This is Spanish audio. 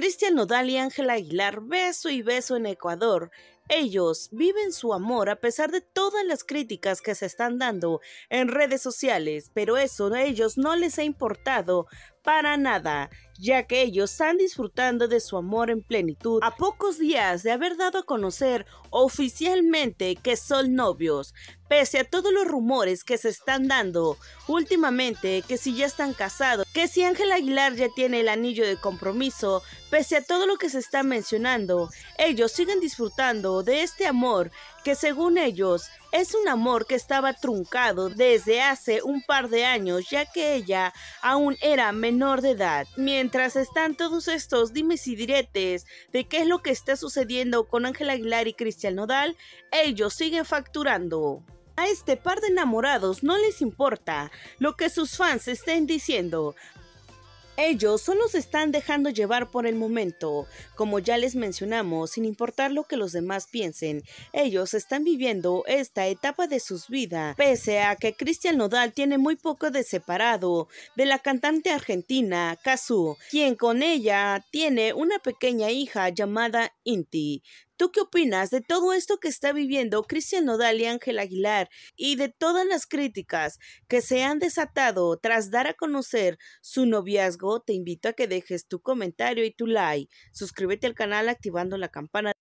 Cristian Nodal y Ángela Aguilar, beso y beso en Ecuador. Ellos viven su amor a pesar de todas las críticas que se están dando en redes sociales, pero eso a ellos no les ha importado para nada, ya que ellos están disfrutando de su amor en plenitud a pocos días de haber dado a conocer oficialmente que son novios, pese a todos los rumores que se están dando últimamente, que si ya están casados, que si Ángel Aguilar ya tiene el anillo de compromiso, pese a todo lo que se está mencionando, ellos siguen disfrutando de este amor, que según ellos es un amor que estaba truncado desde hace un par de años, ya que ella aún era menor de edad. Mientras están todos estos dimes y diretes de qué es lo que está sucediendo con Ángela Aguilar y Cristian Nodal, ellos siguen facturando. A este par de enamorados no les importa lo que sus fans estén diciendo, ellos solo se están dejando llevar por el momento. Como ya les mencionamos, sin importar lo que los demás piensen, ellos están viviendo esta etapa de sus vidas, pese a que Cristian Nodal tiene muy poco de separado de la cantante argentina Kazu, quien con ella tiene una pequeña hija llamada Inti. ¿Tú qué opinas de todo esto que está viviendo Cristian Nodal y Ángel Aguilar y de todas las críticas que se han desatado tras dar a conocer su noviazgo? Te invito a que dejes tu comentario y tu like. Suscríbete al canal activando la campana.